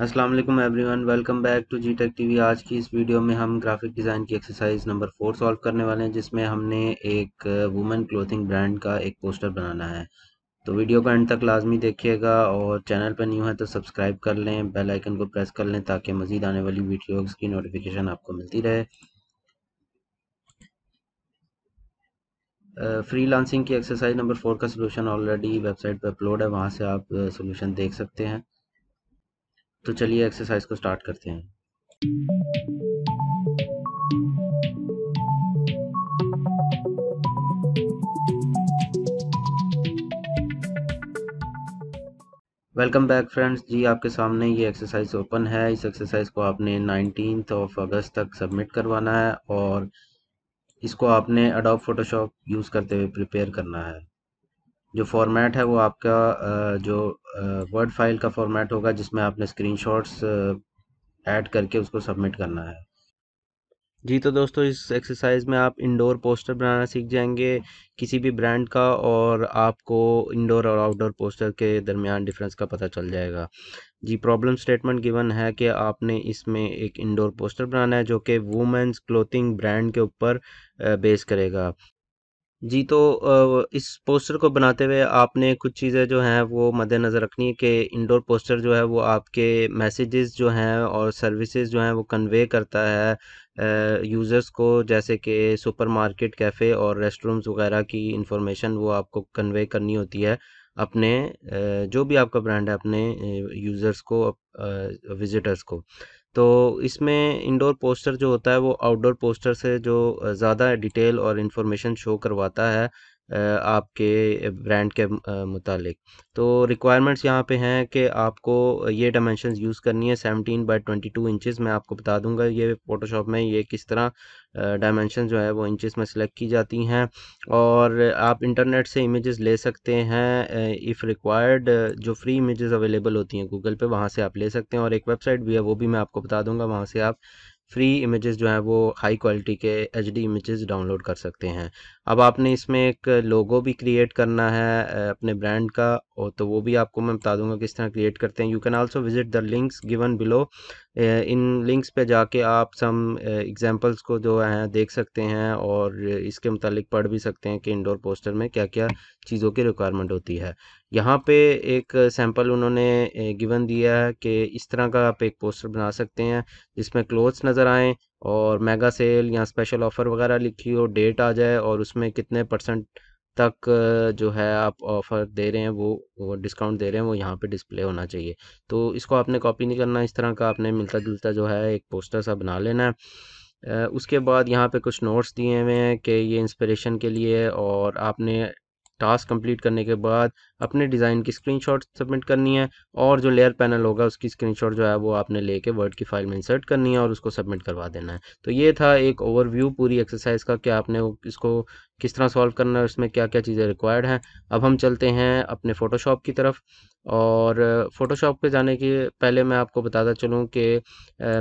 Aslam every one welcome back to G tech T आज की इस वीडियो में हम ग्राफिक डिज़ाइन की एक्सरसाइज नंबर फोर सॉल्व करने वाले हैं जिसमें हमने एक वुमेन क्लोथिंग ब्रांड का एक पोस्टर बनाना है तो वीडियो का एंड तक लाजमी देखिएगा और चैनल पर न्यू है तो सब्सक्राइब कर लें बेल आइकन को प्रेस कर लें ताकि मज़ीद आने वाली वीडियोज़ की नोटिफिकेशन आपको मिलती रहे फ्री uh, लांसिंग की एक्सरसाइज नंबर फोर का सोल्यूशन ऑलरेडी वेबसाइट पर अपलोड है वहाँ से आप सोल्यूशन uh, देख सकते हैं तो चलिए एक्सरसाइज को स्टार्ट करते हैं वेलकम बैक फ्रेंड्स जी आपके सामने ये एक्सरसाइज ओपन है इस एक्सरसाइज को आपने नाइनटीन ऑफ अगस्त तक सबमिट करवाना है और इसको आपने अडोप फोटोशॉप यूज़ करते हुए प्रिपेयर करना है जो फॉर्मेट है वो आपका जो वर्ड फाइल का फॉर्मेट होगा जिसमें आपने स्क्रीनशॉट्स ऐड करके उसको सबमिट करना है जी तो दोस्तों इस एक्सरसाइज में आप इंडोर पोस्टर बनाना सीख जाएंगे किसी भी ब्रांड का और आपको इंडोर और आउटडोर पोस्टर के दरमियान डिफरेंस का पता चल जाएगा जी प्रॉब्लम स्टेटमेंट गिवन है कि आपने इसमें एक इंडोर पोस्टर बनाना है जो कि वुमेंस क्लोथिंग ब्रांड के ऊपर बेस करेगा जी तो इस पोस्टर को बनाते हुए आपने कुछ चीज़ें जो हैं वो मद्देनज़र रखनी है कि इंडोर पोस्टर जो है वो आपके मैसेजेस जो हैं और सर्विसेज जो हैं वो कन्वे करता है यूज़र्स को जैसे कि सुपरमार्केट कैफ़े और रेस्टरूम्स वगैरह की इंफॉर्मेशन वो आपको कन्वे करनी होती है अपने जो भी आपका ब्रांड है अपने यूज़र्स को विज़िटर्स को तो इसमें इंडोर पोस्टर जो होता है वो आउटडोर पोस्टर से जो ज़्यादा डिटेल और इन्फॉर्मेशन शो करवाता है आपके ब्रांड के मुतालिक तो रिक्वायरमेंट्स यहाँ पे हैं कि आपको ये डायमेंशन यूज़ करनी है 17 बाय 22 इंचेस मैं आपको बता दूंगा ये फ़ोटोशॉप में ये किस तरह डायमेंशन जो है वो इंचेस में सेलेक्ट की जाती हैं और आप इंटरनेट से इमेजेस ले सकते हैं इफ़ रिक्वायर्ड जो फ्री इमेजेस अवेलेबल होती हैं गूगल पे वहाँ से आप ले सकते हैं और एक वेबसाइट भी है वो भी मैं आपको बता दूंगा वहाँ से आप फ्री इमेजेस जो हैं वो हाई क्वालिटी के एच डी इमेजेस डाउनलोड कर सकते हैं अब आपने इसमें एक लोगो भी क्रिएट करना है अपने ब्रांड का और तो वो भी आपको मैं बता दूंगा किस तरह क्रिएट करते हैं you can also visit the links given below in links पे जाके आप सम एग्जांपल्स को जो है देख सकते हैं और इसके मुतालिक पढ़ भी सकते हैं कि इंडोर पोस्टर में क्या क्या चीज़ों की रिक्वायरमेंट होती है यहाँ पे एक सैम्पल उन्होंने गिवन दिया है कि इस तरह का आप एक पोस्टर बना सकते हैं जिसमें क्लोथ्स नज़र आएँ और मेगा सेल या स्पेशल ऑफ़र वगैरह लिखी हो डेट आ जाए और उसमें कितने परसेंट तक जो है आप ऑफ़र दे रहे हैं वो, डिस्काउंट दे रहे हैं वो यहाँ पे डिस्प्ले होना चाहिए तो इसको आपने कॉपी नहीं करना इस तरह का आपने मिलता जुलता जो है एक पोस्टर सा बना लेना है उसके बाद यहाँ पे कुछ नोट्स दिए हुए हैं कि ये इंस्पिरेशन के लिए और आपने टास्क कंप्लीट करने के बाद अपने डिज़ाइन की स्क्रीनशॉट सबमिट करनी है और जो लेयर पैनल होगा उसकी स्क्रीनशॉट जो है वो आपने लेके वर्ड की फाइल में इंसर्ट करनी है और उसको सबमिट करवा देना है तो ये था एक ओवरव्यू पूरी एक्सरसाइज का कि आपने इसको किस तरह सॉल्व करना है उसमें क्या क्या चीज़ें रिक्वायर्ड हैं अब हम चलते हैं अपने फ़ोटोशॉप की तरफ और फ़ोटोशॉप पे जाने के पहले मैं आपको बताता चलूँ कि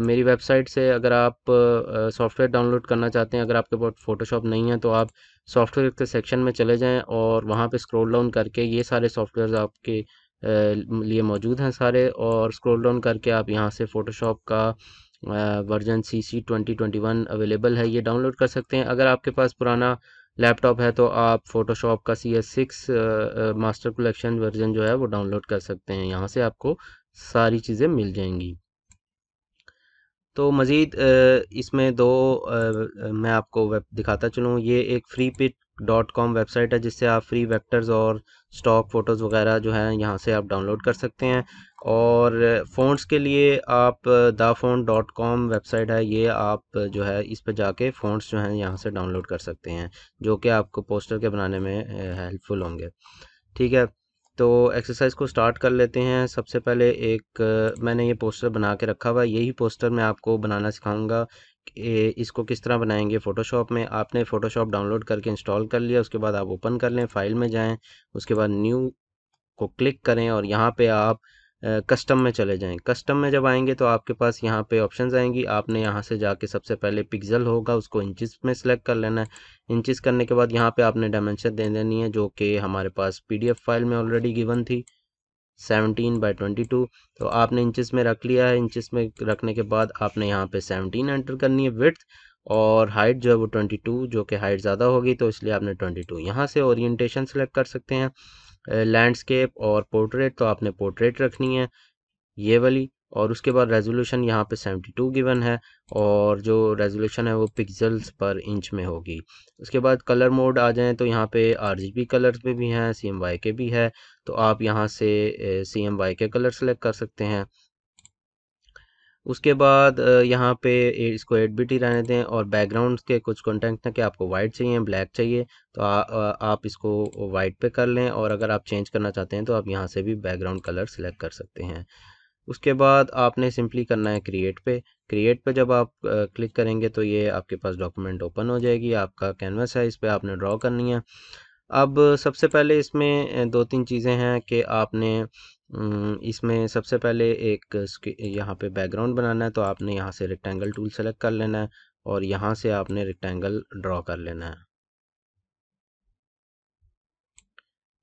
मेरी वेबसाइट से अगर आप सॉफ्टवेयर डाउनलोड करना चाहते हैं अगर आपके पास फ़ोटोशॉप नहीं है तो आप सॉफ्टवेयर के सेक्शन में चले जाएं और वहाँ पे स्क्रॉल डाउन करके ये सारे सॉफ्टवेयर आपके लिए मौजूद हैं सारे और स्क्रॉल डाउन करके आप यहाँ से फ़ोटोशॉप का version C C twenty twenty one available है ये डाउनलोड कर सकते हैं अगर आपके पास पुराना लैपटॉप है तो आप फ़ोटोशॉप का C S six master collection version जो है वो डाउनलोड कर सकते हैं यहाँ से आपको सारी चीज़ें मिल जाएंगी तो मज़ीद इसमें दो मैं आपको वेब दिखाता चलूँ ये एक Freepik dot com website है जिससे आप फ्री वेक्टर्स और स्टॉक फ़ोटोज़ वगैरह जो हैं यहाँ से आप डाउनलोड कर सकते हैं और फ़ोनस के लिए आप फोन डॉट कॉम वेबसाइट है ये आप जो है इस पर जाके फ़ोनस जो हैं यहाँ से डाउनलोड कर सकते हैं जो कि आपको पोस्टर के बनाने में हेल्पफुल होंगे ठीक है तो एक्सरसाइज को स्टार्ट कर लेते हैं सबसे पहले एक मैंने ये पोस्टर बना के रखा हुआ है यही पोस्टर मैं आपको बनाना सिखाऊंगा कि इसको किस तरह बनाएंगे फ़ोटोशॉप में आपने फ़ोटोशॉप डाउनलोड करके इंस्टॉल कर लिया उसके बाद आप ओपन कर लें फाइल में जाएं उसके बाद न्यू को क्लिक करें और यहाँ पे आप कस्टम में चले जाएं कस्टम में जब आएंगे तो आपके पास यहाँ पे ऑप्शंस आएंगी आपने यहाँ से जाके सबसे पहले पिक्सल होगा उसको इंचिस में सेलेक्ट कर लेना है इंचिस करने के बाद यहाँ पे आपने डायमेंशन दे देनी है जो कि हमारे पास पीडीएफ फाइल में ऑलरेडी गिवन थी सेवनटीन बाई ट्वेंटी टू तो आपने इंचेस में रख लिया है इंचेस में रखने के बाद आपने यहाँ पे सेवनटीन एंटर करनी है विथ और हाइट जो है वो ट्वेंटी टू जो कि हाइट ज़्यादा होगी तो इसलिए आपने ट्वेंटी टू यहाँ से ओरिएंटेशन सेलेक्ट कर सकते हैं लैंडस्केप और पोर्ट्रेट तो आपने पोर्ट्रेट रखनी है ये वाली और उसके बाद रेजोल्यूशन यहाँ पे 72 गिवन है और जो रेजोल्यूशन है वो पिक्सल्स पर इंच में होगी उसके बाद कलर मोड आ जाएं तो यहाँ पे आर जी बी कलर्स में भी हैं सी एम वाई के भी है तो आप यहाँ से सी एम वाई के कलर सेलेक्ट कर सकते हैं उसके बाद यहाँ पे इसको एट बी ही रहने दें और बैकग्राउंड के कुछ कॉन्टेंट हैं कि आपको वाइट चाहिए ब्लैक चाहिए तो आ, आ, आप इसको वाइट पे कर लें और अगर आप चेंज करना चाहते हैं तो आप यहाँ से भी बैकग्राउंड कलर सेलेक्ट कर सकते हैं उसके बाद आपने सिंपली करना है क्रिएट पे क्रिएट पे जब आप क्लिक करेंगे तो ये आपके पास डॉक्यूमेंट ओपन हो जाएगी आपका कैनवस है इस पर आपने ड्रॉ करनी है अब सबसे पहले इसमें दो तीन चीज़ें हैं कि आपने इसमें सबसे पहले एक यहाँ पे बैकग्राउंड बनाना है तो आपने यहाँ से रेक्टेंगल टूल सेलेक्ट कर लेना है और यहाँ से आपने रेक्टेंगल ड्रॉ कर लेना है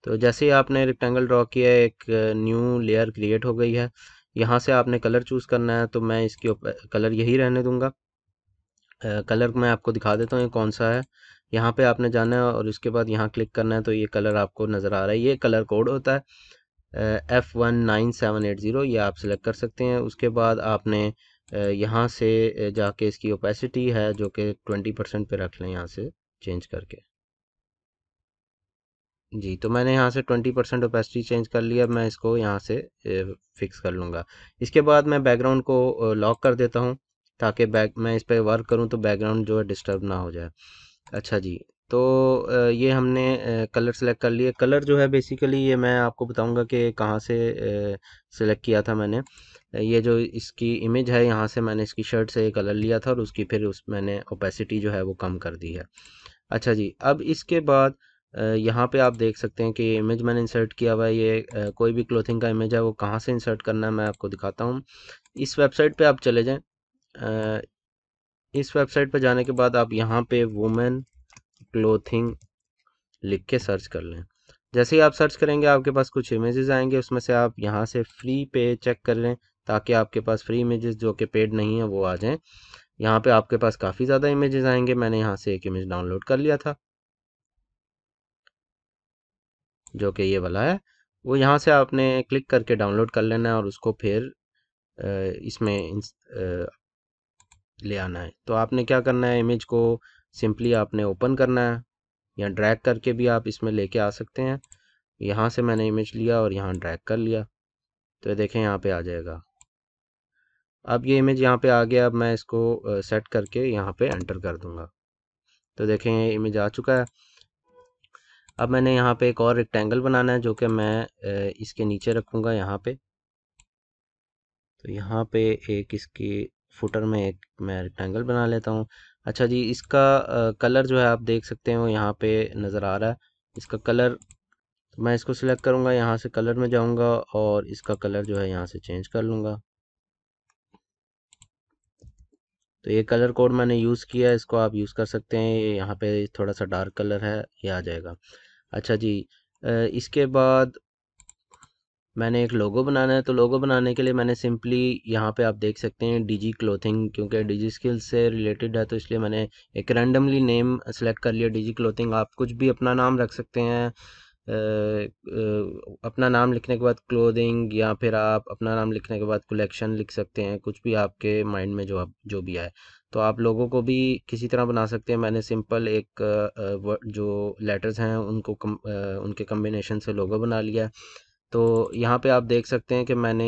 तो जैसे ही आपने रेक्टेंगल ड्रॉ किया एक न्यू लेयर क्रिएट हो गई है यहाँ से आपने कलर चूज़ करना है तो मैं ऊपर कलर यही रहने दूंगा कलर मैं आपको दिखा देता हूँ ये कौन सा है यहाँ पे आपने जाना है और इसके बाद यहाँ क्लिक करना है तो ये कलर आपको नज़र आ रहा है ये कलर कोड होता है F one nine seven eight zero ये आप सेलेक्ट कर सकते हैं उसके बाद आपने यहाँ से जाके इसकी ओपेसिटी है जो कि ट्वेंटी परसेंट पे रख लें यहाँ से चेंज करके जी तो मैंने यहाँ से ट्वेंटी परसेंट ओपेसिटी चेंज कर लिया मैं इसको यहाँ से फिक्स कर लूँगा इसके बाद मैं बैकग्राउंड को लॉक कर देता हूँ ताकि बैक मैं इस पर वर्क करूँ तो बैकग्राउंड जो है डिस्टर्ब ना हो जाए अच्छा जी तो ये हमने कलर सेलेक्ट कर लिए कलर जो है बेसिकली ये मैं आपको बताऊंगा कि कहाँ से सेलेक्ट किया था मैंने ये जो इसकी इमेज है यहाँ से मैंने इसकी शर्ट से कलर लिया था और उसकी फिर उस मैंने ओपेसिटी जो है वो कम कर दी है अच्छा जी अब इसके बाद यहाँ पे आप देख सकते हैं कि इमेज मैंने इंसर्ट किया हुआ है ये कोई भी क्लोथिंग का इमेज है वो कहाँ से इंसर्ट करना है मैं आपको दिखाता हूँ इस वेबसाइट पे आप चले जाएं इस वेबसाइट पे जाने के बाद आप यहाँ पे वुमेन क्लोथिंग लिख के सर्च कर लें जैसे ही आप सर्च करेंगे आपके पास कुछ इमेजेस आएंगे उसमें से आप यहाँ से फ्री पे चेक कर लें ताकि आपके पास फ्री इमेजेस जो कि पेड नहीं है वो आ जाएं यहाँ पे आपके पास काफ़ी ज़्यादा इमेजेस आएंगे मैंने यहाँ से एक इमेज डाउनलोड कर लिया था जो कि ये वाला है वो यहाँ से आपने क्लिक करके डाउनलोड कर लेना है और उसको फिर इसमें ले आना है तो आपने क्या करना है इमेज को सिंपली आपने ओपन करना है या ड्रैग करके भी आप इसमें लेके आ सकते हैं यहाँ से मैंने इमेज लिया और यहाँ ड्रैग कर लिया तो देखें यहाँ पे आ जाएगा अब ये इमेज यहाँ पे आ गया अब मैं इसको सेट करके यहाँ पे एंटर कर दूंगा तो देखें ये इमेज आ चुका है अब मैंने यहाँ पे एक और रेक्टेंगल बनाना है जो कि मैं इसके नीचे रखूँगा यहाँ पे तो यहाँ पे एक इसकी फुटर में एक मैं रेक्टेंगल बना लेता हूँ अच्छा जी इसका कलर जो है आप देख सकते हो यहाँ पे नज़र आ रहा है इसका कलर मैं इसको सिलेक्ट करूँगा यहाँ से कलर में जाऊँगा और इसका कलर जो है यहाँ से चेंज कर लूँगा तो ये कलर कोड मैंने यूज़ किया है इसको आप यूज़ कर सकते हैं ये यहाँ पे थोड़ा सा डार्क कलर है ये आ जाएगा अच्छा जी इसके बाद मैंने एक लोगो बनाना है तो लोगो बनाने के लिए मैंने सिंपली यहाँ पे आप देख सकते हैं डीजी क्लोथिंग क्योंकि डीजी स्किल्स से रिलेटेड है तो इसलिए मैंने एक रैंडमली नेम सेलेक्ट कर लिया डीजी क्लोथिंग आप कुछ भी अपना नाम रख सकते हैं अपना नाम लिखने के बाद क्लोथिंग या फिर आप अपना नाम लिखने के बाद कलेक्शन लिख सकते हैं कुछ भी आपके माइंड में जो आप जो भी आए तो आप लोगों को भी किसी तरह बना सकते हैं मैंने सिंपल एक जो लेटर्स हैं उनको कम, उनके कम्बिनेशन से लोगो बना लिया तो यहाँ पे आप देख सकते हैं कि मैंने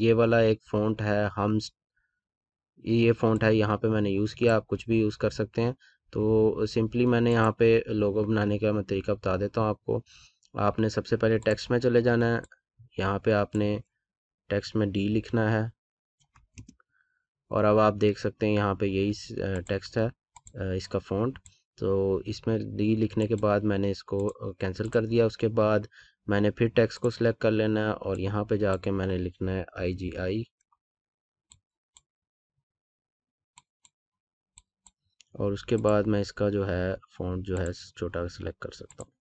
ये वाला एक फ़ॉन्ट है हम्स ये फ़ॉन्ट है यहाँ पे मैंने यूज़ किया आप कुछ भी यूज़ कर सकते हैं तो सिंपली मैंने यहाँ पे लोगो बनाने का मैं तरीका बता देता हूँ आपको आपने सबसे पहले टेक्स्ट में चले जाना है यहाँ पे आपने टेक्स्ट में डी लिखना है और अब आप देख सकते हैं यहाँ पे यही टेक्स्ट है इसका फ़ॉन्ट तो इसमें डी लिखने के बाद मैंने इसको कैंसिल कर दिया उसके बाद मैंने फिर टेक्स्ट को सिलेक्ट कर लेना है और यहाँ पे जाके मैंने लिखना है आई जी आई और उसके बाद मैं इसका जो है फ़ॉन्ट जो है छोटा सिलेक्ट कर सकता हूँ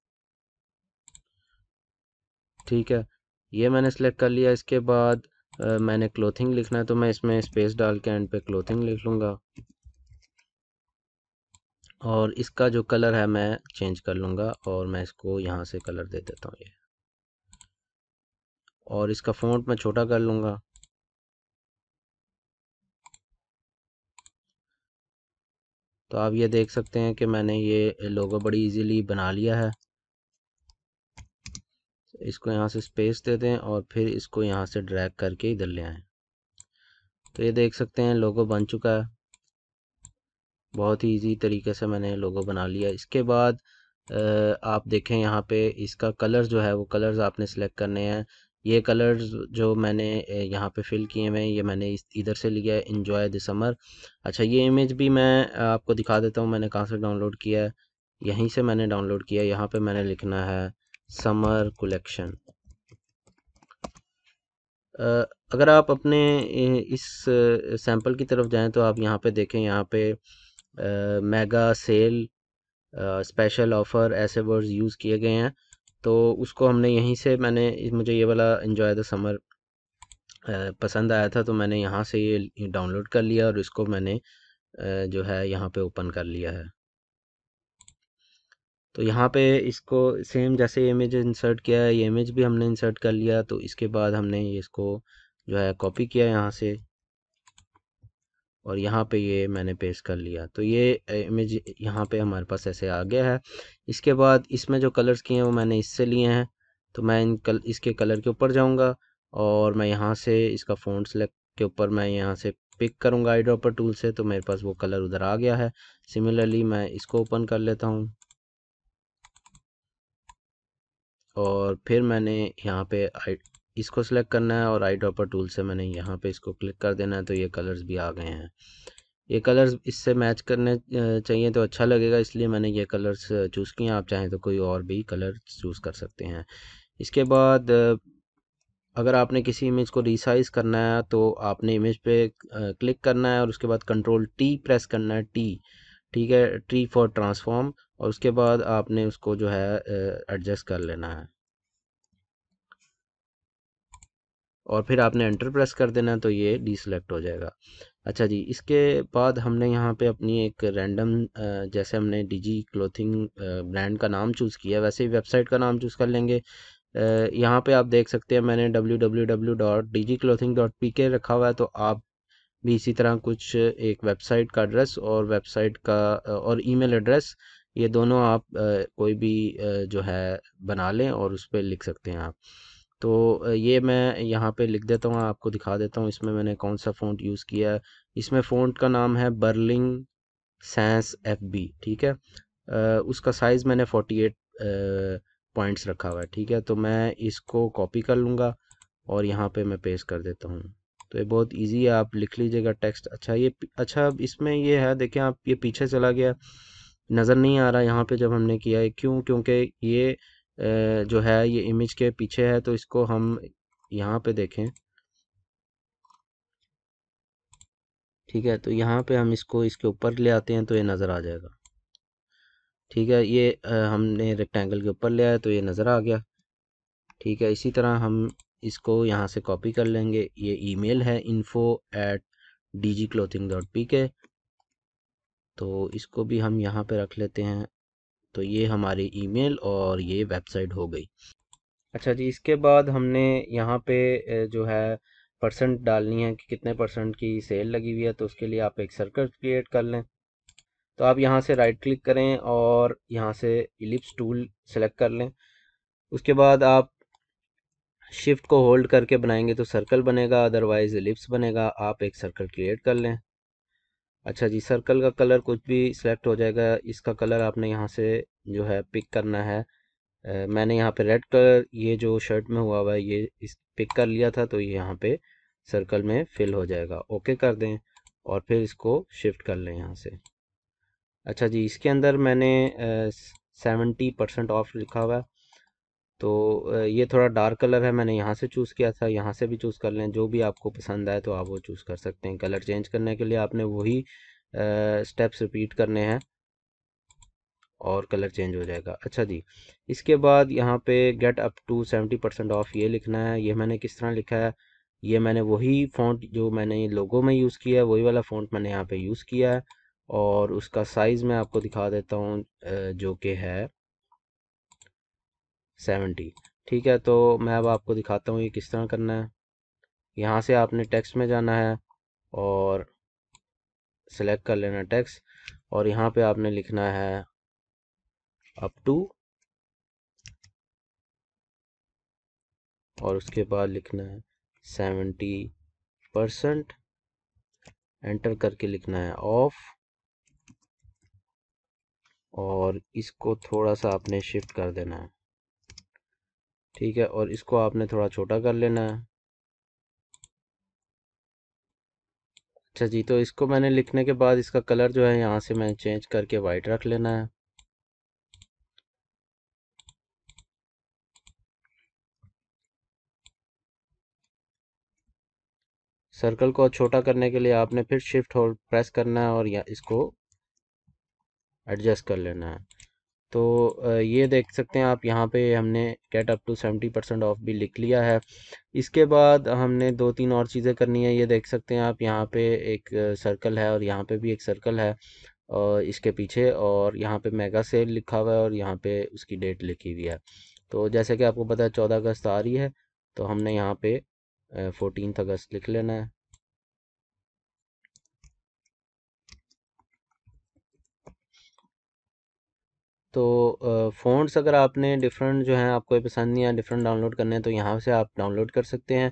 ठीक है ये मैंने सेलेक्ट कर लिया इसके बाद आ, मैंने क्लोथिंग लिखना है तो मैं इसमें स्पेस डाल के एंड पे क्लोथिंग लिख लूँगा और इसका जो कलर है मैं चेंज कर लूँगा और मैं इसको यहाँ से कलर दे देता हूँ ये और इसका फ़ॉन्ट मैं छोटा कर लूँगा तो आप ये देख सकते हैं कि मैंने ये लोगो बड़ी इजीली बना लिया है इसको यहाँ से स्पेस दे दें और फिर इसको यहाँ से ड्रैग करके इधर ले आएँ तो ये देख सकते हैं लोगो बन चुका है बहुत ही इजी तरीके से मैंने लोगो बना लिया इसके बाद आप देखें यहाँ पे इसका कलर जो है वो कलर्स आपने सेलेक्ट करने हैं ये कलर्स जो मैंने यहाँ पे फिल किए हुए हैं ये मैंने इधर से लिया है इन्जॉय द समर अच्छा ये इमेज भी मैं आपको दिखा देता हूँ मैंने कहाँ से डाउनलोड किया है यहीं से मैंने डाउनलोड किया है यहाँ पे मैंने लिखना है समर कलेक्शन अगर आप अपने इस सैम्पल की तरफ जाएं तो आप यहाँ पे देखें यहाँ पे मेगा सेल स्पेशल ऑफ़र ऐसे वर्ड्स यूज़ किए गए हैं तो उसको हमने यहीं से मैंने मुझे ये वाला इन्जॉय द समर पसंद आया था तो मैंने यहाँ से ये डाउनलोड कर लिया और इसको मैंने जो है यहाँ पे ओपन कर लिया है तो यहाँ पे इसको सेम जैसे इमेज इंसर्ट किया है ये इमेज भी हमने इंसर्ट कर लिया तो इसके बाद हमने इसको जो है कॉपी किया यहाँ से और यहाँ पे ये मैंने पेस्ट कर लिया तो ये इमेज यहाँ पे हमारे पास ऐसे आ गया है इसके बाद इसमें जो कलर्स किए हैं वो मैंने इससे लिए हैं तो मैं इन कल इसके कलर के ऊपर जाऊँगा और मैं यहाँ से इसका फ़ोन सेलेक्ट के ऊपर मैं यहाँ से पिक करूँगा आई ड्रॉपर टूल से तो मेरे पास वो कलर उधर आ गया है सिमिलरली मैं इसको ओपन कर लेता हूँ और फिर मैंने यहाँ पे इसको सिलेक्ट करना है और आई ड्रॉपर टूल से मैंने यहाँ पे इसको क्लिक कर देना है तो ये कलर्स भी आ गए हैं ये कलर्स इससे मैच करने चाहिए तो अच्छा लगेगा इसलिए मैंने ये कलर्स चूज़ किए आप चाहें तो कोई और भी कलर चूज़ कर सकते हैं इसके बाद अगर आपने किसी इमेज को रिसाइज़ करना है तो आपने इमेज पे क्लिक करना है और उसके बाद कंट्रोल टी प्रेस करना है टी ठीक है ट्री फॉर ट्रांसफॉर्म और उसके बाद आपने उसको जो है एडजस्ट कर लेना है और फिर आपने एंटर प्रेस कर देना तो ये डिसलेक्ट हो जाएगा अच्छा जी इसके बाद हमने यहाँ पे अपनी एक रैंडम जैसे हमने डिजी क्लोथिंग ब्रांड का नाम चूज़ किया वैसे ही वेबसाइट का नाम चूज़ कर लेंगे यहाँ पे आप देख सकते हैं मैंने के रखा हुआ है तो आप भी इसी तरह कुछ एक वेबसाइट का एड्रेस और वेबसाइट का और ईमेल एड्रेस ये दोनों आप कोई भी जो है बना लें और उस पर लिख सकते हैं आप तो ये मैं यहाँ पे लिख देता हूँ आपको दिखा देता हूँ इसमें मैंने कौन सा फ़ॉन्ट यूज़ किया है इसमें फ़ॉन्ट का नाम है बर्लिंग सेंस एफ बी ठीक है आ, उसका साइज़ मैंने फोर्टी एट पॉइंट्स रखा हुआ है ठीक है तो मैं इसको कॉपी कर लूँगा और यहाँ पे मैं पेस्ट कर देता हूँ तो ये बहुत इजी है आप लिख लीजिएगा टेक्स्ट अच्छा ये अच्छा इसमें ये है देखें आप ये पीछे चला गया नज़र नहीं आ रहा यहाँ पे जब हमने किया है क्यों क्योंकि ये जो है ये इमेज के पीछे है तो इसको हम यहाँ पे देखें ठीक है तो यहाँ पे हम इसको इसके ऊपर ले आते हैं तो ये नज़र आ जाएगा ठीक है ये हमने रेक्टेंगल के ऊपर ले आया तो ये नज़र आ गया ठीक है इसी तरह हम इसको यहाँ से कॉपी कर लेंगे ये ईमेल है info at D G clothing dot P K तो इसको भी हम यहाँ पे रख लेते हैं तो ये हमारी ईमेल और ये वेबसाइट हो गई अच्छा जी इसके बाद हमने यहाँ पे जो है परसेंट डालनी है कि कितने परसेंट की सेल लगी हुई है तो उसके लिए आप एक सर्कल क्रिएट कर लें तो आप यहाँ से राइट क्लिक करें और यहाँ से इलिप्स टूल सेलेक्ट कर लें उसके बाद आप शिफ्ट को होल्ड करके बनाएंगे तो सर्कल बनेगा अदरवाइज इलिप्स बनेगा आप एक सर्कल क्रिएट कर लें अच्छा जी सर्कल का कलर कुछ भी सिलेक्ट हो जाएगा इसका कलर आपने यहाँ से जो है पिक करना है आ, मैंने यहाँ पे रेड कलर ये जो शर्ट में हुआ हुआ है ये इस पिक कर लिया था तो ये यहाँ पे सर्कल में फिल हो जाएगा ओके कर दें और फिर इसको शिफ्ट कर लें यहाँ से अच्छा जी इसके अंदर मैंने सेवेंटी परसेंट ऑफ लिखा हुआ है तो ये थोड़ा डार्क कलर है मैंने यहाँ से चूज़ किया था यहाँ से भी चूज़ कर लें जो भी आपको पसंद आए तो आप वो चूज़ कर सकते हैं कलर चेंज करने के लिए आपने वही स्टेप्स रिपीट करने हैं और कलर चेंज हो जाएगा अच्छा जी इसके बाद यहाँ पे get up to seventy percent off ये लिखना है ये मैंने किस तरह लिखा है ये मैंने वही फ़ॉन्ट जो मैंने लोगों में यूज़ किया है वही वाला फ़ॉन्ट मैंने यहाँ पे यूज़ किया है और उसका साइज़ मैं आपको दिखा देता हूँ जो कि है सेवेंटी ठीक है तो मैं अब आपको दिखाता हूँ ये किस तरह करना है यहाँ से आपने टेक्स्ट में जाना है और सेलेक्ट कर लेना टेक्स्ट और यहाँ पे आपने लिखना है अप टू और उसके बाद लिखना है सेवेंटी परसेंट एंटर करके लिखना है ऑफ और इसको थोड़ा सा आपने शिफ्ट कर देना है ठीक है और इसको आपने थोड़ा छोटा कर लेना है अच्छा जी तो इसको मैंने लिखने के बाद इसका कलर जो है यहाँ से मैं चेंज करके वाइट रख लेना है सर्कल को छोटा करने के लिए आपने फिर शिफ्ट होल्ड प्रेस करना है और या इसको एडजस्ट कर लेना है तो ये देख सकते हैं आप यहाँ पे हमने get up to seventy percent off भी लिख लिया है इसके बाद हमने दो तीन और चीज़ें करनी है ये देख सकते हैं आप यहाँ पे एक सर्कल है और यहाँ पे भी एक सर्कल है और इसके पीछे और यहाँ पे मेगा सेल लिखा हुआ है और यहाँ पे उसकी डेट लिखी हुई है तो जैसे कि आपको पता है चौदह अगस्त आ रही है तो हमने यहाँ पर फोर्टीन अगस्त लिख लेना है तो फ़ोनस अगर आपने डिफरेंट जो हैं आपको पसंद नहीं है डिफरेंट डाउनलोड करने हैं तो यहाँ से आप डाउनलोड कर सकते हैं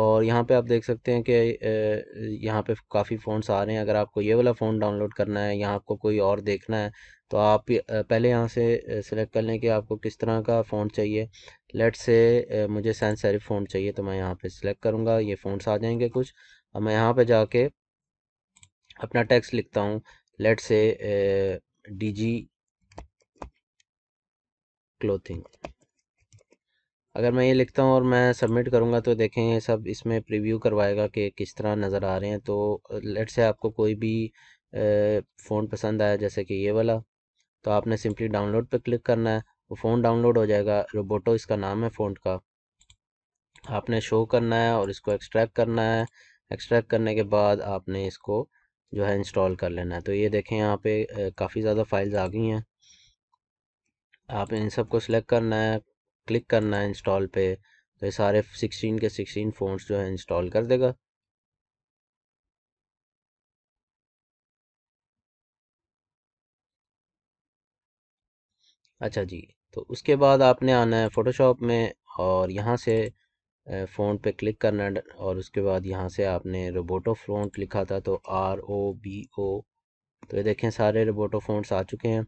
और यहाँ पे आप देख सकते हैं कि यहाँ पे काफ़ी फ़ोनस आ रहे हैं अगर आपको ये वाला फ़ोन डाउनलोड करना है या आपको कोई और देखना है तो आप पहले यहाँ से सिलेक्ट कर लें कि आपको किस तरह का फ़ोन चाहिए लेट से मुझे सैन सेरिफ फ़ोन चाहिए तो मैं यहाँ पे सिलेक्ट करूँगा ये फ़ोनस आ जाएंगे कुछ अब मैं यहाँ पर जाके अपना टेक्स्ट लिखता हूँ लेट से डी जी क्लोथिंग अगर मैं ये लिखता हूँ और मैं सबमिट करूँगा तो देखें ये सब इसमें प्रीव्यू करवाएगा कि किस तरह नज़र आ रहे हैं तो लेट से आपको कोई भी फ़ोन पसंद आया जैसे कि ये वाला तो आपने सिंपली डाउनलोड पर क्लिक करना है वो फ़ोन डाउनलोड हो जाएगा रोबोटो इसका नाम है फ़ोन का आपने शो करना है और इसको एक्सट्रैक्ट करना है एक्सट्रैक्ट करने के बाद आपने इसको जो है इंस्टॉल कर लेना है तो ये देखें यहाँ पे काफ़ी ज़्यादा फाइल्स आ गई हैं आपने इन सबको सिलेक्ट करना है क्लिक करना है इंस्टॉल पे तो ये सारे सिक्सटीन के सिक्सटीन फ़ोन्स जो है इंस्टॉल कर देगा अच्छा जी तो उसके बाद आपने आना है फ़ोटोशॉप में और यहाँ से फ़ोन पे क्लिक करना है और उसके बाद यहाँ से आपने रोबोटो फोन लिखा था तो आर ओ बी ओ तो ये देखें सारे रोबोटो फोन आ चुके हैं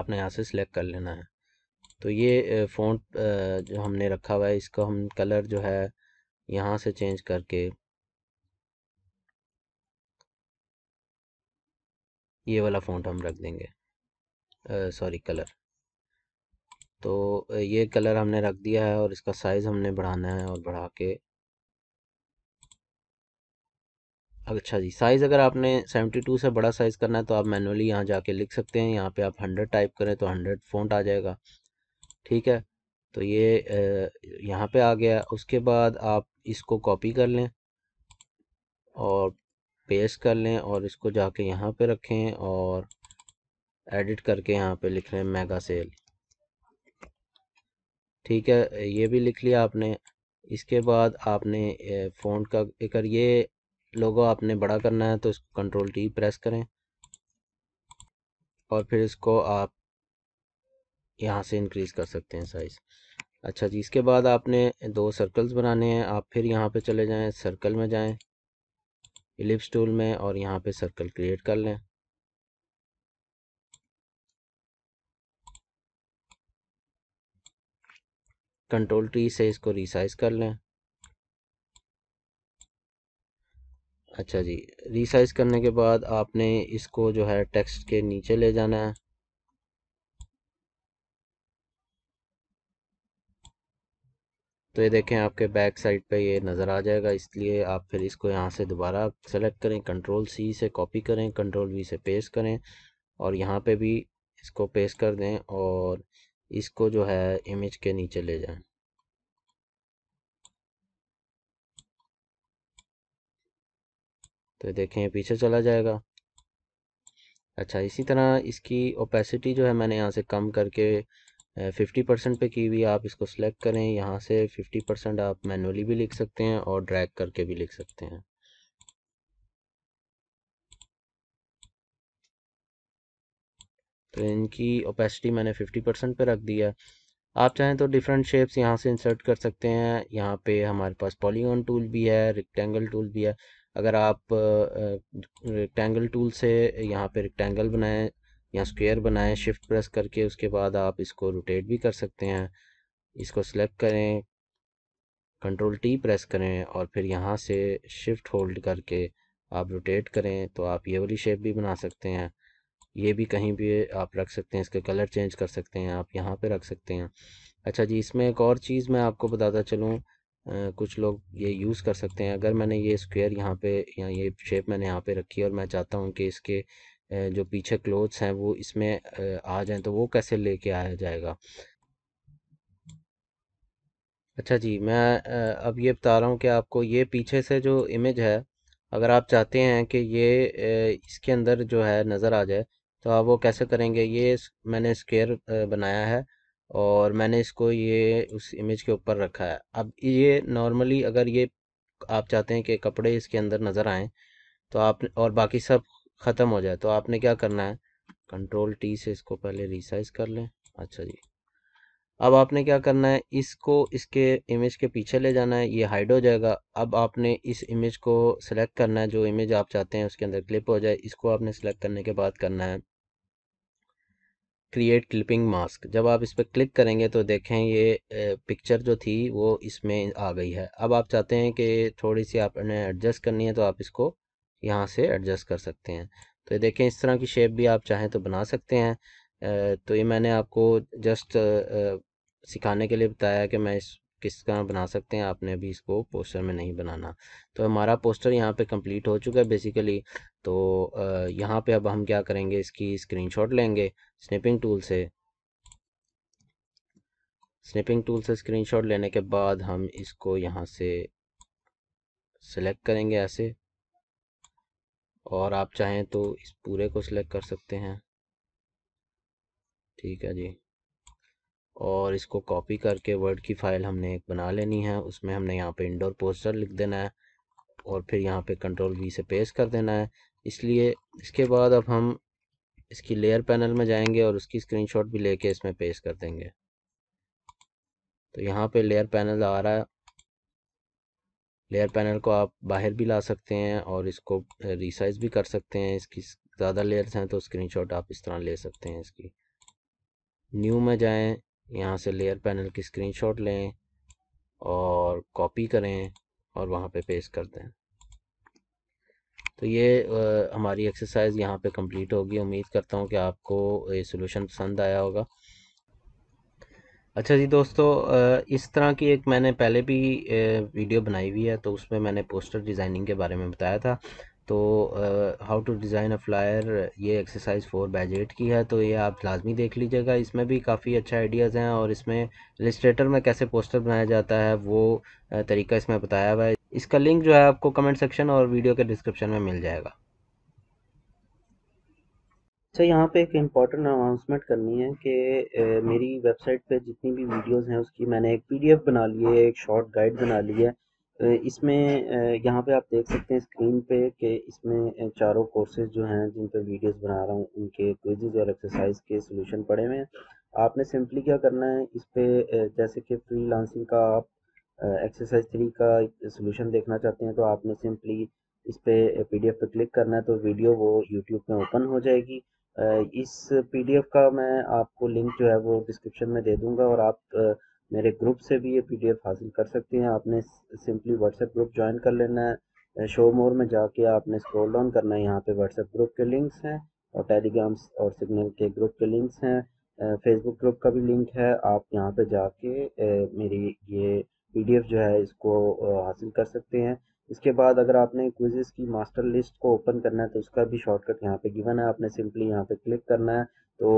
आपने यहाँ से सिलेक्ट कर लेना है तो ये फ़ॉन्ट जो हमने रखा हुआ है इसको हम कलर जो है यहाँ से चेंज करके ये वाला फ़ॉन्ट हम रख देंगे सॉरी कलर तो ये कलर हमने रख दिया है और इसका साइज़ हमने बढ़ाना है और बढ़ा के अच्छा जी साइज़ अगर आपने 72 से बड़ा साइज़ करना है तो आप मैनुअली यहाँ जाके लिख सकते हैं यहाँ पे आप 100 टाइप करें तो 100 फ़ॉन्ट आ जाएगा ठीक है तो ये यहाँ पे आ गया उसके बाद आप इसको कॉपी कर लें और पेस्ट कर लें और इसको जाके यहाँ पे रखें और एडिट करके यहाँ पे लिख लें मेगा सेल ठीक है ये भी लिख लिया आपने इसके बाद आपने फोन का अगर ये लोगो आपने बड़ा करना है तो इसको कंट्रोल टी प्रेस करें और फिर इसको आप यहाँ से इंक्रीज़ कर सकते हैं साइज़ अच्छा जी इसके बाद आपने दो सर्कल्स बनाने हैं आप फिर यहाँ पे चले जाएं सर्कल में जाएं इलिप्स टूल में और यहाँ पे सर्कल क्रिएट कर लें कंट्रोल टी से इसको रिसाइज कर लें अच्छा जी रिसाइज करने के बाद आपने इसको जो है टेक्स्ट के नीचे ले जाना है तो ये देखें आपके बैक साइड पे ये नज़र आ जाएगा इसलिए आप फिर इसको यहाँ से दोबारा सेलेक्ट करें कंट्रोल सी से कॉपी करें कंट्रोल वी से पेस्ट करें और यहाँ पे भी इसको पेस्ट कर दें और इसको जो है इमेज के नीचे ले जाएं तो देखें पीछे चला जाएगा अच्छा इसी तरह इसकी ओपेसिटी जो है मैंने यहाँ से कम करके फिफ्टी परसेंट पर की हुई आप इसको सिलेक्ट करें यहाँ से फिफ्टी परसेंट आप मैनुअली भी लिख सकते हैं और ड्रैग करके भी लिख सकते हैं तो इनकी ओपेसिटी मैंने फिफ्टी परसेंट पर रख दिया आप चाहें तो डिफरेंट शेप्स यहाँ से इंसर्ट कर सकते हैं यहाँ पे हमारे पास पॉलीगॉन टूल भी है रेक्टेंगल टूल भी है अगर आप रेक्टेंगल टूल से यहाँ पे रेक्टेंगल बनाएं या स्क्वायर बनाएं शिफ्ट प्रेस करके उसके बाद आप इसको रोटेट भी कर सकते हैं इसको सिलेक्ट करें कंट्रोल टी प्रेस करें और फिर यहाँ से शिफ्ट होल्ड करके आप रोटेट करें तो आप ये वाली शेप भी बना सकते हैं ये भी कहीं भी आप रख सकते हैं इसका कलर चेंज कर सकते हैं आप यहाँ पे रख सकते हैं अच्छा जी इसमें एक और चीज़ मैं आपको बताता चलूँ कुछ लोग ये यूज़ कर सकते हैं अगर मैंने ये स्क्वायर यहाँ पे या ये शेप मैंने यहाँ पे रखी है और मैं चाहता हूँ कि इसके जो पीछे क्लोथ्स हैं वो इसमें आ जाएं तो वो कैसे लेके आया जाएगा अच्छा जी मैं अब ये बता रहा हूँ कि आपको ये पीछे से जो इमेज है अगर आप चाहते हैं कि ये इसके अंदर जो है नज़र आ जाए तो आप वो कैसे करेंगे ये मैंने स्क्वेयर बनाया है और मैंने इसको ये उस इमेज के ऊपर रखा है अब ये नॉर्मली अगर ये आप चाहते हैं कि कपड़े इसके अंदर नज़र आएँ तो आप और बाकी सब ख़त्म हो जाए तो आपने क्या करना है कंट्रोल टी से इसको पहले रिसाइज कर लें अच्छा जी अब आपने क्या करना है इसको इसके इमेज के पीछे ले जाना है ये हाइड हो जाएगा अब आपने इस इमेज को सिलेक्ट करना है जो इमेज आप चाहते हैं उसके अंदर क्लिप हो जाए इसको आपने सेलेक्ट करने के बाद करना है क्रिएट क्लिपिंग मास्क जब आप इस पर क्लिक करेंगे तो देखें ये पिक्चर जो थी वो इसमें आ गई है अब आप चाहते हैं कि थोड़ी सी आपने एडजस्ट करनी है तो आप इसको यहाँ से एडजस्ट कर सकते हैं तो देखें इस तरह की शेप भी आप चाहें तो बना सकते हैं तो ये मैंने आपको जस्ट सिखाने के लिए बताया कि मैं इस किस तरह बना सकते हैं आपने अभी इसको पोस्टर में नहीं बनाना तो हमारा पोस्टर यहाँ पे कंप्लीट हो चुका है बेसिकली तो यहाँ पे अब हम क्या करेंगे इसकी स्क्रीनशॉट लेंगे स्निपिंग टूल से स्निपिंग टूल से स्क्रीनशॉट लेने के बाद हम इसको यहाँ से सेलेक्ट करेंगे ऐसे और आप चाहें तो इस पूरे को सिलेक्ट कर सकते हैं ठीक है जी और इसको कॉपी करके वर्ड की फ़ाइल हमने एक बना लेनी है उसमें हमने यहाँ पे इंडोर पोस्टर लिख देना है और फिर यहाँ पे कंट्रोल वी से पेस्ट कर देना है इसलिए इसके बाद अब हम इसकी लेयर पैनल में जाएंगे और उसकी स्क्रीनशॉट भी लेके इसमें पेश कर देंगे तो यहाँ पे लेयर पैनल आ रहा है लेयर पैनल को आप बाहर भी ला सकते हैं और इसको रिसाइज भी कर सकते हैं इसकी ज़्यादा लेयर्स हैं तो स्क्रीनशॉट आप इस तरह ले सकते हैं इसकी न्यू में जाएं यहाँ से लेयर पैनल की स्क्रीनशॉट लें और कॉपी करें और वहाँ पे पेस्ट कर दें तो ये आ, हमारी एक्सरसाइज यहाँ पे कंप्लीट होगी उम्मीद करता हूँ कि आपको ये सोल्यूशन पसंद आया होगा अच्छा जी दोस्तों इस तरह की एक मैंने पहले भी वीडियो बनाई हुई है तो उसमें मैंने पोस्टर डिज़ाइनिंग के बारे में बताया था तो how to design a flyer ये एक्सरसाइज फोर बैजेट की है तो ये आप लाजमी देख लीजिएगा इसमें भी काफ़ी अच्छा आइडियाज़ हैं और इसमें रजिस्ट्रेटर में कैसे पोस्टर बनाया जाता है वो तरीका इसमें बताया हुआ है इसका लिंक जो है आपको कमेंट सेक्शन और वीडियो के डिस्क्रिप्शन में मिल जाएगा अच्छा यहाँ पे एक इम्पॉर्टेंट अनाउंसमेंट करनी है कि मेरी वेबसाइट पे जितनी भी वीडियोस हैं उसकी मैंने एक पीडीएफ बना ली है एक शॉर्ट गाइड बना ली है इसमें यहाँ पे आप देख सकते हैं स्क्रीन पे कि इसमें चारों कोर्सेज जो हैं जिन पे वीडियोस बना रहा हूँ उनके क्विजेज और एक्सरसाइज के सॉल्यूशन पड़े हुए हैं आपने सिंपली क्या करना है इस पर जैसे कि फ्री लांसिंग का आप एक्सरसाइज थ्री का सोल्यूशन देखना चाहते हैं तो आपने सिंपली इस पर पी डी पे क्लिक करना है तो वीडियो वो यूट्यूब में ओपन हो जाएगी इस पी का मैं आपको लिंक जो है वो डिस्क्रिप्शन में दे दूँगा और आप मेरे ग्रुप से भी ये पीडीएफ हासिल कर सकते हैं आपने सिंपली व्हाट्सएप ग्रुप ज्वाइन कर लेना है शो मोर में जाके आपने स्क्रॉल डाउन करना है यहाँ पे व्हाट्सएप ग्रुप के लिंक्स हैं और टेलीग्राम और सिग्नल के ग्रुप के लिंक्स हैं फेसबुक ग्रुप का भी लिंक है आप यहाँ पे जाके मेरी ये पी जो है इसको हासिल कर सकते हैं इसके बाद अगर आपने क्विजेस की मास्टर लिस्ट को ओपन करना है तो उसका भी शॉर्टकट यहाँ पे गिवन है आपने सिंपली यहाँ पे क्लिक करना है तो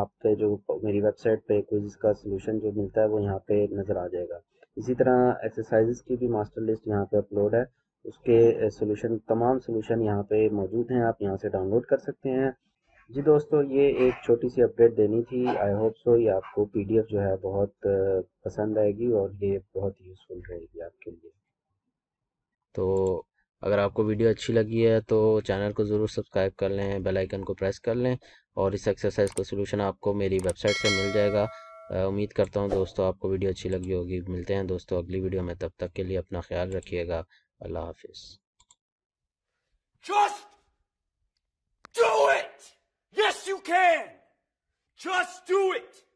आपके जो मेरी वेबसाइट पे क्विज़ का सलूशन जो मिलता है वो यहाँ पे नज़र आ जाएगा इसी तरह एक्सरसाइजेस की भी मास्टर लिस्ट यहाँ पे अपलोड है उसके सोल्यूशन तमाम सलूशन यहाँ पे मौजूद हैं आप यहाँ से डाउनलोड कर सकते हैं जी दोस्तों ये एक छोटी सी अपडेट देनी थी आई होप सो ये आपको पी जो है बहुत पसंद आएगी और ये बहुत यूज़फुल रहेगी आपके लिए तो अगर आपको वीडियो अच्छी लगी है तो चैनल को ज़रूर सब्सक्राइब कर लें बेल आइकन को प्रेस कर लें और इस एक्सरसाइज का सलूशन आपको मेरी वेबसाइट से मिल जाएगा उम्मीद करता हूँ दोस्तों आपको वीडियो अच्छी लगी होगी मिलते हैं दोस्तों अगली वीडियो में तब तक के लिए अपना ख्याल रखिएगा अल्लाह हाफिज़ Just do it! Yes, you can! Just do it!